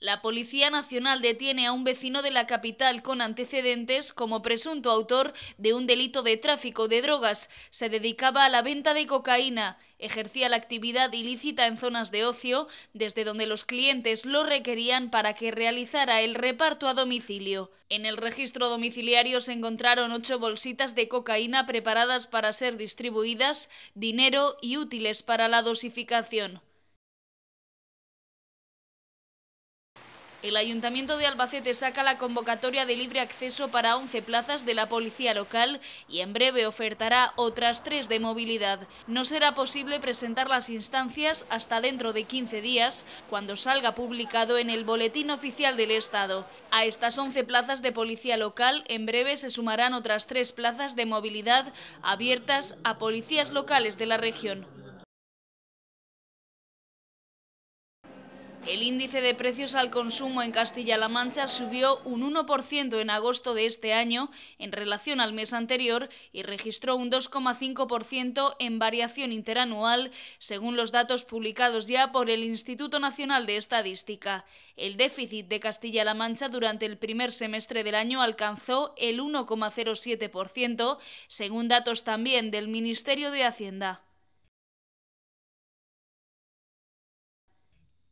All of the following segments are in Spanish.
La Policía Nacional detiene a un vecino de la capital con antecedentes como presunto autor de un delito de tráfico de drogas. Se dedicaba a la venta de cocaína, ejercía la actividad ilícita en zonas de ocio, desde donde los clientes lo requerían para que realizara el reparto a domicilio. En el registro domiciliario se encontraron ocho bolsitas de cocaína preparadas para ser distribuidas, dinero y útiles para la dosificación. El Ayuntamiento de Albacete saca la convocatoria de libre acceso para 11 plazas de la policía local y en breve ofertará otras tres de movilidad. No será posible presentar las instancias hasta dentro de 15 días, cuando salga publicado en el Boletín Oficial del Estado. A estas 11 plazas de policía local en breve se sumarán otras tres plazas de movilidad abiertas a policías locales de la región. El índice de precios al consumo en Castilla-La Mancha subió un 1% en agosto de este año en relación al mes anterior y registró un 2,5% en variación interanual, según los datos publicados ya por el Instituto Nacional de Estadística. El déficit de Castilla-La Mancha durante el primer semestre del año alcanzó el 1,07%, según datos también del Ministerio de Hacienda.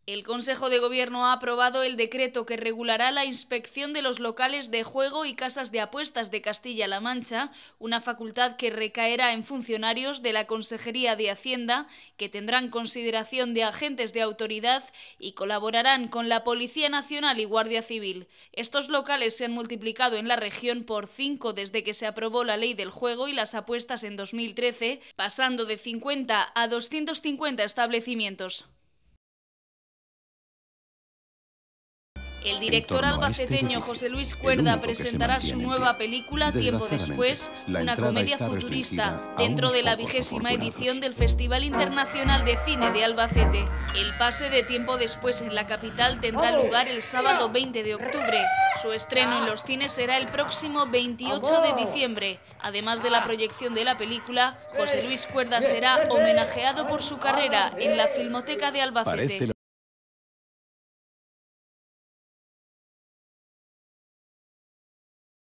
El Consejo de Gobierno ha aprobado el decreto que regulará la inspección de los locales de juego y casas de apuestas de Castilla-La Mancha, una facultad que recaerá en funcionarios de la Consejería de Hacienda, que tendrán consideración de agentes de autoridad y colaborarán con la Policía Nacional y Guardia Civil. Estos locales se han multiplicado en la región por cinco desde que se aprobó la ley del juego y las apuestas en 2013, pasando de 50 a 250 establecimientos. El director albaceteño este José Luis Cuerda presentará su nueva película Tiempo después, una comedia futurista, dentro de la vigésima edición del Festival Internacional de Cine de Albacete. El pase de Tiempo después en la capital tendrá lugar el sábado 20 de octubre. Su estreno en los cines será el próximo 28 de diciembre. Además de la proyección de la película, José eh. Luis Cuerda será eh. homenajeado por su carrera en la Filmoteca de Albacete.